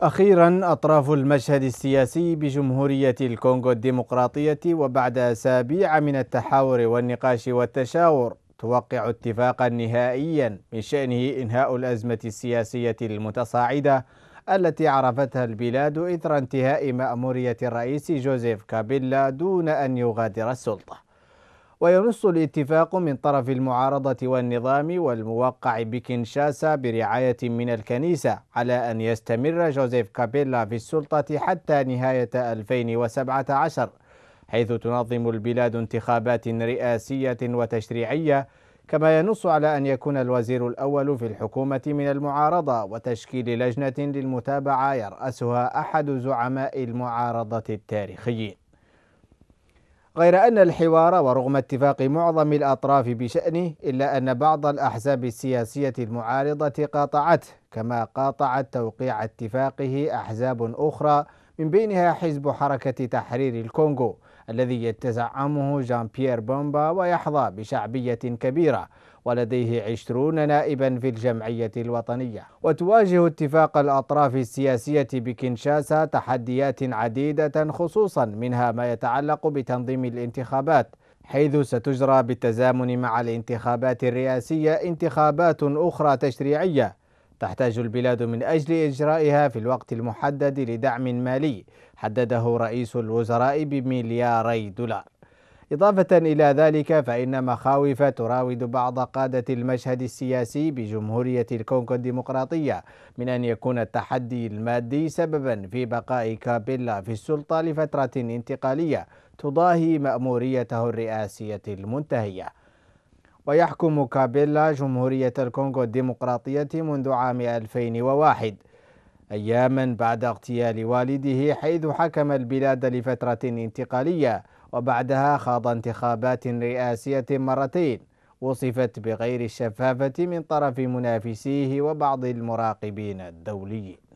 أخيرا أطراف المشهد السياسي بجمهورية الكونغو الديمقراطية وبعد أسابيع من التحاور والنقاش والتشاور توقع اتفاقا نهائيا من شأنه إنهاء الأزمة السياسية المتصاعدة التي عرفتها البلاد إثر انتهاء مأمورية الرئيس جوزيف كابيلا دون أن يغادر السلطة وينص الاتفاق من طرف المعارضة والنظام والموقع بكنشاسا برعاية من الكنيسة على أن يستمر جوزيف كابيلا في السلطة حتى نهاية 2017 حيث تنظم البلاد انتخابات رئاسية وتشريعية كما ينص على أن يكون الوزير الأول في الحكومة من المعارضة وتشكيل لجنة للمتابعة يرأسها أحد زعماء المعارضة التاريخيين غير أن الحوار ورغم اتفاق معظم الأطراف بشأنه إلا أن بعض الأحزاب السياسية المعارضة قاطعته كما قاطعت توقيع اتفاقه أحزاب أخرى من بينها حزب حركة تحرير الكونغو الذي يتزعمه جان بيير بومبا ويحظى بشعبية كبيرة ولديه عشرون نائبا في الجمعية الوطنية وتواجه اتفاق الأطراف السياسية بكنشاسا تحديات عديدة خصوصا منها ما يتعلق بتنظيم الانتخابات حيث ستجرى بالتزامن مع الانتخابات الرئاسية انتخابات أخرى تشريعية تحتاج البلاد من أجل إجرائها في الوقت المحدد لدعم مالي حدده رئيس الوزراء بملياري دولار إضافة إلى ذلك فإن مخاوف تراود بعض قادة المشهد السياسي بجمهورية الكونغو الديمقراطية من أن يكون التحدي المادي سببا في بقاء كابيلا في السلطة لفترة انتقالية تضاهي مأموريته الرئاسية المنتهية ويحكم كابيلا جمهورية الكونغو الديمقراطية منذ عام 2001 أياما بعد اغتيال والده حيث حكم البلاد لفترة انتقالية وبعدها خاض انتخابات رئاسية مرتين وصفت بغير الشفافة من طرف منافسيه وبعض المراقبين الدوليين